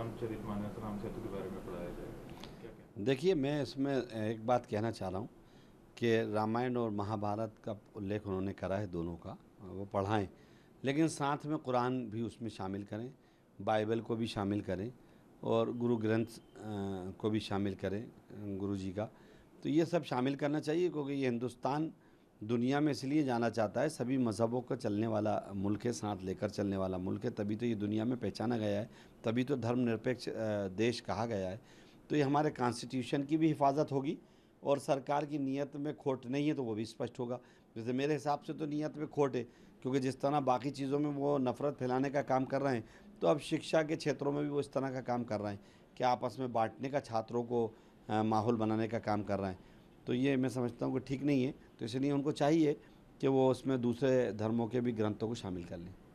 रामचरित मानस राम सेतु के बारे में पढ़ाया जाए देखिए मैं इसमें एक बात कहना चाह रहा हूँ कि रामायण और महाभारत का उल्लेख उन्होंने करा है दोनों का वो पढ़ाएं लेकिन साथ में कुरान भी उसमें शामिल करें बाइबल को भी शामिल करें और गुरु ग्रंथ को भी शामिल करें गुरु जी का तो ये सब शामिल करना चाहिए क्योंकि ये हिंदुस्तान दुनिया में इसलिए जाना चाहता है सभी मज़हबों का चलने वाला मुल्क है साथ लेकर चलने वाला मुल्क है तभी तो ये दुनिया में पहचाना गया है तभी तो धर्मनिरपेक्ष देश कहा गया है तो ये हमारे कॉन्स्टिट्यूशन की भी हिफाजत होगी और सरकार की नीयत में खोट नहीं है तो वो भी स्पष्ट होगा जैसे मेरे हिसाब से तो नीयत में खोट है क्योंकि जिस तरह बाकी चीज़ों में वो नफ़रत फैलाने का काम कर रहे हैं तो अब शिक्षा के क्षेत्रों में भी वो इस तरह का काम कर रहे हैं कि आपस में बांटने का छात्रों को माहौल बनाने का काम कर रहे हैं तो ये मैं समझता हूँ कि ठीक नहीं है तो इसलिए उनको चाहिए कि वो उसमें दूसरे धर्मों के भी ग्रंथों को शामिल कर लें